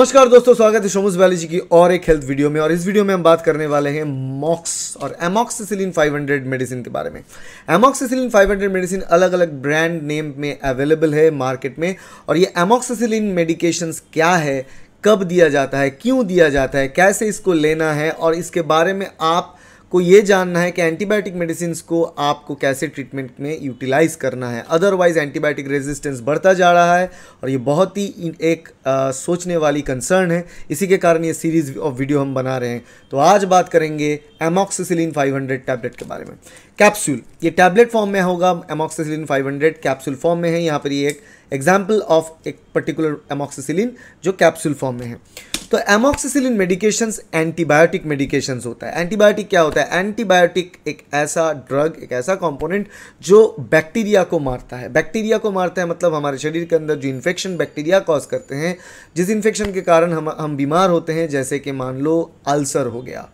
नमस्कार दोस्तों स्वागत है शोमस वैली जी की और एक हेल्थ वीडियो में और इस वीडियो में हम बात करने वाले हैं मॉक्स और एमोक्सिसिलिन 500 मेडिसिन के बारे में एमोक्सिसिलिन 500 मेडिसिन अलग अलग ब्रांड नेम में अवेलेबल है मार्केट में और ये एमोक्सिसिलिन मेडिकेशंस क्या है कब दिया जाता है क्यों दिया जाता है कैसे इसको लेना है और इसके बारे में आप को ये जानना है कि एंटीबायोटिक मेडिसिन को आपको कैसे ट्रीटमेंट में यूटिलाइज करना है अदरवाइज एंटीबायोटिक रेजिस्टेंस बढ़ता जा रहा है और ये बहुत ही एक आ, सोचने वाली कंसर्न है इसी के कारण ये सीरीज ऑफ वीडियो हम बना रहे हैं तो आज बात करेंगे एमोक्सिसिलिन 500 टैबलेट के बारे में कैप्सूल ये टैबलेट फॉर्म में होगा एमोक्सिसिलिन 500 कैप्सूल फॉर्म में है यहाँ पर ये एक एग्जाम्पल ऑफ एक पर्टिकुलर एमोक्सिसिलिन जो कैप्सूल फॉर्म में है तो एमोक्सिसिलिन मेडिकेशंस एंटीबायोटिक मेडिकेशंस होता है एंटीबायोटिक क्या होता है एंटीबायोटिक एक ऐसा ड्रग एक ऐसा कंपोनेंट जो बैक्टीरिया को मारता है बैक्टीरिया को मारता है मतलब हमारे शरीर के अंदर जो इन्फेक्शन बैक्टीरिया कॉज करते हैं जिस इन्फेक्शन के कारण हम हम बीमार होते हैं जैसे कि मान लो अल्सर हो गया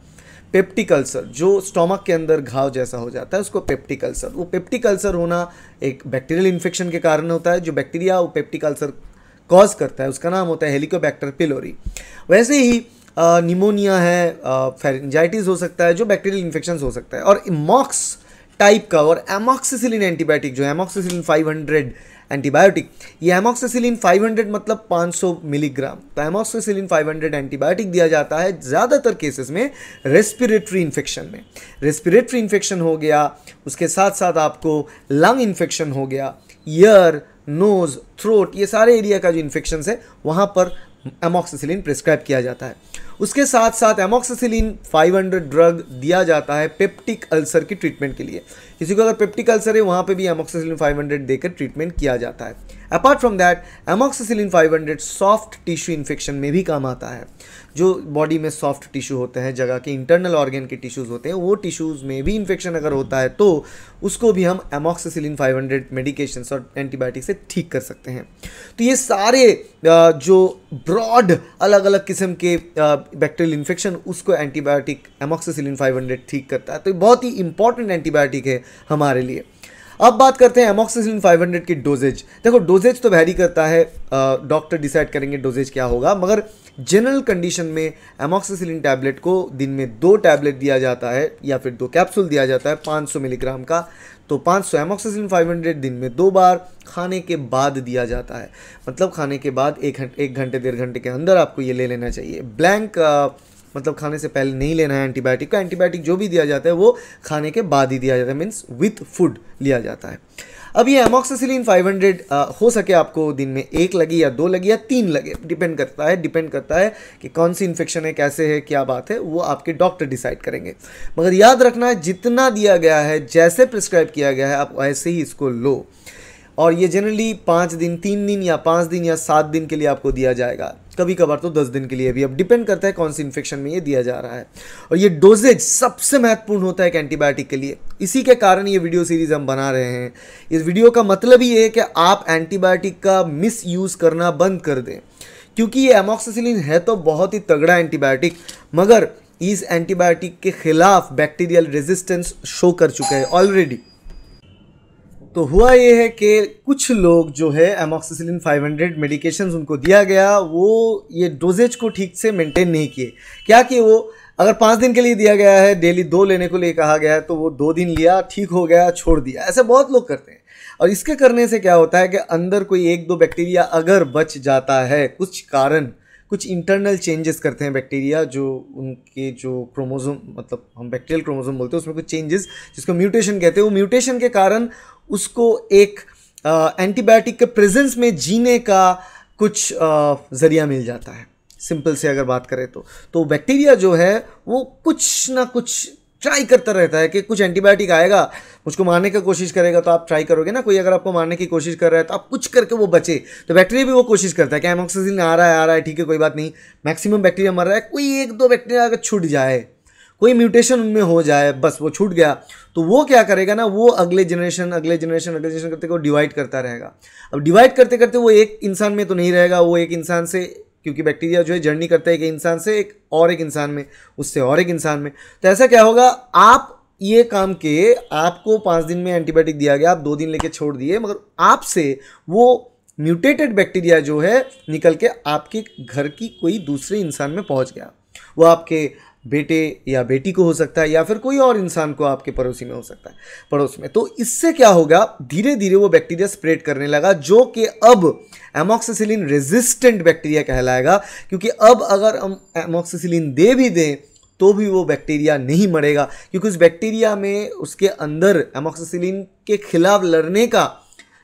पेप्टिक अल्सर जो स्टोमक के अंदर घाव जैसा हो जाता है उसको पेप्टिक अल्सर वो पेप्टिक अल्सर होना एक बैक्टीरियल इन्फेक्शन के कारण होता है जो बैक्टीरिया वो पेप्टिक अल्सर कॉज करता है उसका नाम होता है हेलिकोबैक्टर पिलोरी वैसे ही निमोनिया है फेरेंजाइटिस हो सकता है जो बैक्टीरियल इन्फेक्शन हो सकता है और इमोक्स टाइप का और एमोक्सिसिलिन एंटीबायोटिक जो है एमोक्सिसिलिन 500 एंटीबायोटिक ये एमोक्सिसिलिन 500 मतलब 500 मिलीग्राम तो एमोक्सिसिलिन 500 एंटीबायोटिक दिया जाता है ज़्यादातर केसेस में रेस्पिरेटरी इन्फेक्शन में रेस्पिरेटरी इन्फेक्शन हो गया उसके साथ साथ आपको लंग इन्फेक्शन हो गया ईयर नोज़ थ्रोट ये सारे एरिया का जो इन्फेक्शन है वहाँ पर एमोक्सिसिलिन प्रिस्क्राइब किया जाता है उसके साथ साथ एमोक्सिसिलिन 500 ड्रग दिया जाता है पेप्टिक अल्सर की ट्रीटमेंट के लिए किसी को अगर पेप्टिक अल्सर है वहाँ पे भी एमोक्सिसिलिन 500 देकर ट्रीटमेंट किया जाता है apart from that amoxicillin 500 soft tissue infection में भी काम आता है जो बॉडी में सॉफ्ट टिश्यू होते हैं जगह के इंटरनल ऑर्गेन के टिश्यूज़ होते हैं वो टिश्यूज़ में भी इन्फेक्शन अगर होता है तो उसको भी हम एमोक्सिसिलिन 500 मेडिकेशंस और एंटीबायोटिक से ठीक कर सकते हैं तो ये सारे जो ब्रॉड अलग अलग किस्म के बैक्टीरियल इन्फेक्शन उसको एंटीबायोटिक एमोक्सिसिलिन 500 ठीक करता है तो बहुत ही इंपॉर्टेंट एंटीबायोटिक है हमारे लिए अब बात करते हैं एमोक्सिसिन 500 की डोजेज देखो डोजेज तो वैरी करता है डॉक्टर डिसाइड करेंगे डोजेज क्या होगा मगर जनरल कंडीशन में एमोक्सिसिलिन टैबलेट को दिन में दो टैबलेट दिया जाता है या फिर दो कैप्सूल दिया जाता है 500 मिलीग्राम का तो 500 सौ एमोक्सिसिन फाइव दिन में दो बार खाने के बाद दिया जाता है मतलब खाने के बाद एक घंटे एक घंटे डेढ़ घंटे के अंदर आपको ये ले लेना चाहिए ब्लैंक मतलब खाने से पहले नहीं लेना है एंटीबायोटिक का तो एंटीबायोटिक जो भी दिया जाता है वो खाने के बाद ही दिया जाता है मीन्स विथ फूड लिया जाता है अब ये एमोक्सिसिलिन 500 आ, हो सके आपको दिन में एक लगी या दो लगी या तीन लगे डिपेंड करता है डिपेंड करता है कि कौन सी इन्फेक्शन है कैसे है क्या बात है वो आपके डॉक्टर डिसाइड करेंगे मगर याद रखना है जितना दिया गया है जैसे प्रिस्क्राइब किया गया है आप ऐसे ही इसको लो और ये जनरली पाँच दिन तीन दिन या पाँच दिन या सात दिन के लिए आपको दिया जाएगा कभी कभार तो दस दिन के लिए भी अब डिपेंड करता है कौन सी इन्फेक्शन में ये दिया जा रहा है और ये डोजेज सबसे महत्वपूर्ण होता है एक एंटीबायोटिक के लिए इसी के कारण ये वीडियो सीरीज़ हम बना रहे हैं इस वीडियो का मतलब ये है कि आप एंटीबायोटिक का मिस यूज़ करना बंद कर दें क्योंकि ये एमोक्सिसिलिन है तो बहुत ही तगड़ा एंटीबायोटिक मगर इस एंटीबायोटिक के खिलाफ बैक्टीरियल रेजिस्टेंस शो कर चुका है ऑलरेडी तो हुआ ये है कि कुछ लोग जो है एमोक्सिसिलिन 500 मेडिकेशंस उनको दिया गया वो ये डोजेज को ठीक से मेंटेन नहीं किए क्या कि वो अगर पाँच दिन के लिए दिया गया है डेली दो लेने को लिए कहा गया है तो वो दो दिन लिया ठीक हो गया छोड़ दिया ऐसे बहुत लोग करते हैं और इसके करने से क्या होता है कि अंदर कोई एक दो बैक्टीरिया अगर बच जाता है कुछ कारण कुछ इंटरनल चेंजेस करते हैं बैक्टीरिया जो उनके जो क्रोमोजोम मतलब हम बैक्टीरियल क्रोमोजोम बोलते हैं उसमें कुछ चेंजेस जिसको म्यूटेशन कहते हैं वो म्यूटेशन के कारण उसको एक एंटीबायोटिक के प्रेजेंस में जीने का कुछ ज़रिया मिल जाता है सिंपल से अगर बात करें तो तो बैक्टीरिया जो है वो कुछ ना कुछ ट्राई करता रहता है कि कुछ एंटीबायोटिक आएगा मुझको मारने का कोशिश करेगा तो आप ट्राई करोगे ना कोई अगर आपको मारने की कोशिश कर रहा है तो आप कुछ करके वो बचे तो बैक्टीरिया भी वो कोशिश करता है कि एमोक्सिसिन हाँ, आ रहा है आ रहा है ठीक है कोई बात नहीं मैक्सिमम बैक्टीरिया मर रहा है कोई एक दो बैक्टीरिया अगर छूट जाए कोई म्यूटेशन उनमें हो जाए बस वो छूट गया तो वो क्या करेगा ना वो अगले जनरेशन अगले जनरेशन अगले जनरेशन करते वो डिवाइड करता रहेगा अब डिवाइड करते करते वो एक इंसान में तो नहीं रहेगा वो एक इंसान से क्योंकि बैक्टीरिया जो है जर्नी करता है एक इंसान से एक और एक इंसान में उससे और एक इंसान में तो ऐसा क्या होगा आप ये काम के आपको पाँच दिन में एंटीबायोटिक दिया गया आप दो दिन लेके छोड़ दिए मगर आपसे वो म्यूटेटेड बैक्टीरिया जो है निकल के आपके घर की कोई दूसरे इंसान में पहुंच गया वो आपके बेटे या बेटी को हो सकता है या फिर कोई और इंसान को आपके पड़ोसी में हो सकता है पड़ोस में तो इससे क्या होगा धीरे धीरे वो बैक्टीरिया स्प्रेड करने लगा जो कि अब एमोक्सिसिलिन रेजिस्टेंट बैक्टीरिया कहलाएगा क्योंकि अब अगर हम एमोक्सिसिलिन दे भी दें तो भी वो बैक्टीरिया नहीं मरेगा क्योंकि उस बैक्टीरिया में उसके अंदर एमोक्सिसिलिन के खिलाफ लड़ने का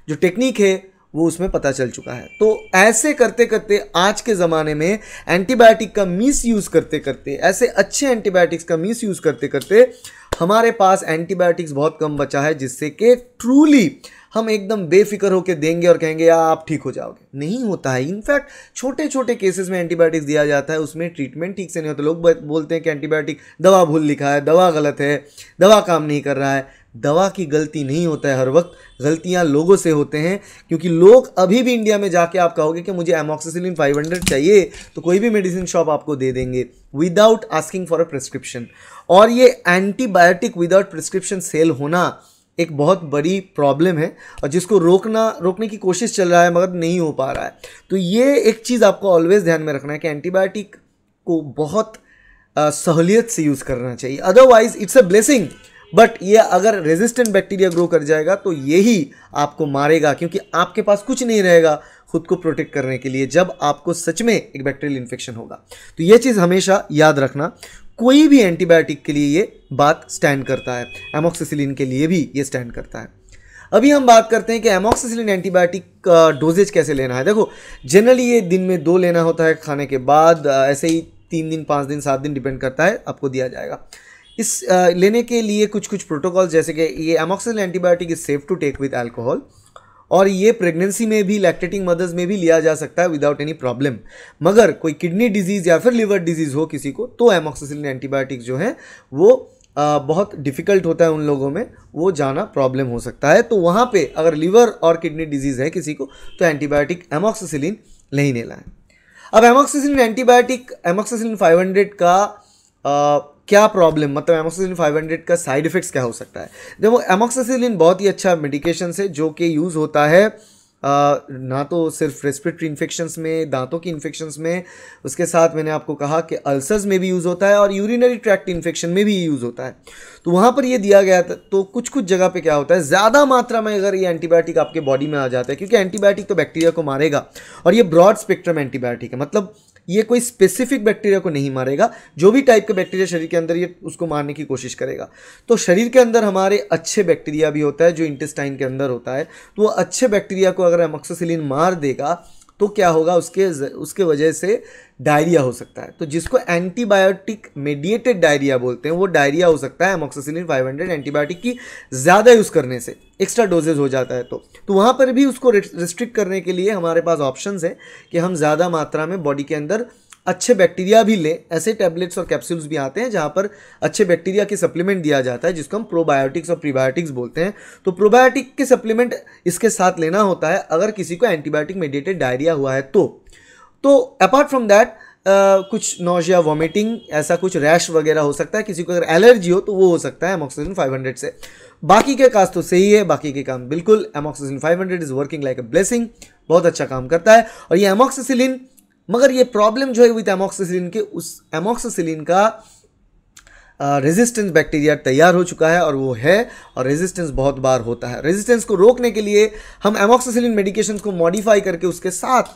जो टेक्निक है वो उसमें पता चल चुका है तो ऐसे करते करते आज के ज़माने में एंटीबायोटिक का मिस यूज़ करते करते ऐसे अच्छे एंटीबायोटिक्स का मिस यूज़ करते करते हमारे पास एंटीबायोटिक्स बहुत कम बचा है जिससे कि ट्रूली हम एकदम बेफिक्र होकर देंगे और कहेंगे या आप ठीक हो जाओगे नहीं होता है इनफैक्ट छोटे छोटे केसेस में एंटीबायोटिक्स दिया जाता है उसमें ट्रीटमेंट ठीक से नहीं होता लोग बोलते हैं कि एंटीबायोटिक दवा भूल लिखा है दवा गलत है दवा काम नहीं कर रहा है दवा की गलती नहीं होता है हर वक्त गलतियां लोगों से होते हैं क्योंकि लोग अभी भी इंडिया में जाके आप कहोगे कि मुझे एमोक्सिसिलिन 500 चाहिए तो कोई भी मेडिसिन शॉप आपको दे देंगे without asking for a prescription और ये एंटीबायोटिक विदाउट प्रिस्क्रिप्शन सेल होना एक बहुत बड़ी प्रॉब्लम है और जिसको रोकना रोकने की कोशिश चल रहा है मगर नहीं हो पा रहा है तो ये एक चीज़ आपको ऑलवेज़ ध्यान में रखना है कि एंटीबायोटिक को बहुत सहूलियत से यूज़ करना चाहिए otherwise it's a blessing but ये अगर रेजिस्टेंट बैक्टीरिया ग्रो कर जाएगा तो यही आपको मारेगा क्योंकि आपके पास कुछ नहीं रहेगा खुद को प्रोटेक्ट करने के लिए जब आपको सच में एक बैक्टीरियल इन्फेक्शन होगा तो ये चीज़ हमेशा याद रखना कोई भी एंटीबायोटिक के लिए ये बात स्टैंड करता है एमोक्सिसिलिन के लिए भी ये स्टैंड करता है अभी हम बात करते हैं कि एमोक्सिसिलिन एंटीबायोटिक का डोजेज कैसे लेना है देखो जनरली ये दिन में दो लेना होता है खाने के बाद ऐसे ही तीन दिन पाँच दिन सात दिन डिपेंड करता है आपको दिया जाएगा इस लेने के लिए कुछ कुछ प्रोटोकॉल जैसे कि ये amoxil antibiotic is safe to take with alcohol और ये प्रेगनेंसी में भी लैक्टेटिंग मदर्स में भी लिया जा सकता है विदाउट एनी प्रॉब्लम मगर कोई किडनी डिजीज़ या फिर लिवर डिजीज़ हो किसी को तो एमोक्सिसिलिन एंटीबायोटिक जो है वो आ, बहुत डिफ़िकल्ट होता है उन लोगों में वो जाना प्रॉब्लम हो सकता है तो वहाँ पे अगर लीवर और किडनी डिजीज़ है किसी को तो एंटीबायोटिक एमोक्सिसिलिन नहीं लेना है अब एमोक्सिसिलिन एंटीबायोटिक एमोक्सिसिलिन 500 का आ, क्या प्रॉब्लम मतलब एमोक्सिसिलिन 500 का साइड इफेक्ट्स क्या हो सकता है देखो एमोक्सिसिलिन बहुत ही अच्छा मेडिकेशन है जो कि यूज़ होता है आ, ना तो सिर्फ रेस्पिरेटरी इन्फेक्शंस में दांतों की इन्फेक्शंस में उसके साथ मैंने आपको कहा कि अल्सर्स में भी यूज़ होता है और यूरिनरी ट्रैक्ट इन्फेक्शन में भी यूज़ होता है तो वहाँ पर ये दिया गया था तो कुछ कुछ जगह पे क्या होता है ज़्यादा मात्रा में अगर ये एंटीबायोटिक आपके बॉडी में आ जाता है क्योंकि एंटीबायोटिक तो बैक्टीरिया को मारेगा और ये ब्रॉड स्पेक्ट्रम एंटीबायोटिक है मतलब ये कोई स्पेसिफिक बैक्टीरिया को नहीं मारेगा जो भी टाइप के बैक्टीरिया शरीर के अंदर ये उसको मारने की कोशिश करेगा तो शरीर के अंदर हमारे अच्छे बैक्टीरिया भी होता है जो इंटेस्टाइन के अंदर होता है तो वो अच्छे बैक्टीरिया को अगर एमोक्सोसिलिन मार देगा तो क्या होगा उसके उसके वजह से डायरिया हो सकता है तो जिसको एंटीबायोटिक मेडिएटेड डायरिया बोलते हैं वो डायरिया हो सकता है एमोक्सिसिलिन 500 एंटीबायोटिक की ज़्यादा यूज़ करने से एक्स्ट्रा डोजेज हो जाता है तो तो वहाँ पर भी उसको रिस्ट्रिक्ट करने के लिए हमारे पास ऑप्शंस हैं कि हम ज़्यादा मात्रा में बॉडी के अंदर अच्छे बैक्टीरिया भी ले ऐसे टैबलेट्स और कैप्सूल्स भी आते हैं जहाँ पर अच्छे बैक्टीरिया के सप्लीमेंट दिया जाता है जिसको हम प्रोबायोटिक्स और प्रीबायोटिक्स बोलते हैं तो प्रोबायोटिक के सप्लीमेंट इसके साथ लेना होता है अगर किसी को एंटीबायोटिक मेडिएटेड डायरिया हुआ है तो तो अपार्ट फ्रॉम दैट कुछ नोजिया वॉमिटिंग ऐसा कुछ रैश वगैरह हो सकता है किसी को अगर एलर्जी हो तो वो हो सकता है एमोक्सीजन फाइव से बाकी के काज तो सही है बाकी के काम बिल्कुल amoxicillin five is working like a blessing बहुत अच्छा काम करता है और ये एमोक्सिसिलिन मगर ये प्रॉब्लम जो है विथ एमोक्सिसिलिन के उस एमोक्सिसिलिन का रेजिस्टेंस बैक्टीरिया तैयार हो चुका है और वो है और रेजिस्टेंस बहुत बार होता है रेजिस्टेंस को रोकने के लिए हम एमोक्सिसिलिन मेडिकेशन को मॉडिफाई करके उसके साथ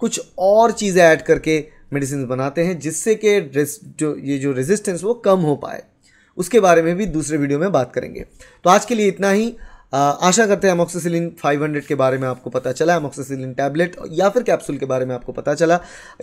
कुछ और चीज़ें ऐड करके मेडिसिन बनाते हैं जिससे कि जो ये जो रेजिस्टेंस वो कम हो पाए उसके बारे में भी दूसरे वीडियो में बात करेंगे तो आज के लिए इतना ही आशा करते हैं एमोक्सिसिलिन 500 के बारे में आपको पता चला एमोक्सिसिलिन टैबलेट या फिर कैप्सूल के बारे में आपको पता चला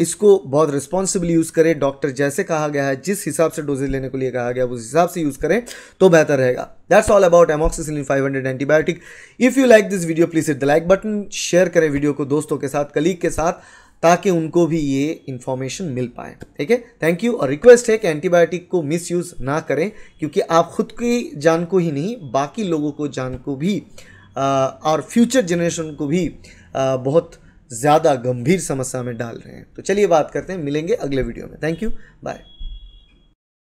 इसको बहुत रिस्पॉन्सिबली यूज़ करें डॉक्टर जैसे कहा गया है जिस हिसाब से डोजेज लेने को लिए कहा गया उस हिसाब से यूज़ करें तो बेहतर रहेगा that's all about amoxicillin 500 antibiotic if you like this video please hit the like button share करें वीडियो को दोस्तों के साथ कलीग के साथ ताकि उनको भी ये इन्फॉर्मेशन मिल पाए ठीक है थैंक यू और रिक्वेस्ट है कि एंटीबायोटिक को मिसयूज़ ना करें क्योंकि आप खुद की जान को ही नहीं बाकी लोगों को जान को भी आ, और फ्यूचर जनरेशन को भी आ, बहुत ज़्यादा गंभीर समस्या में डाल रहे हैं तो चलिए बात करते हैं मिलेंगे अगले वीडियो में थैंक यू बाय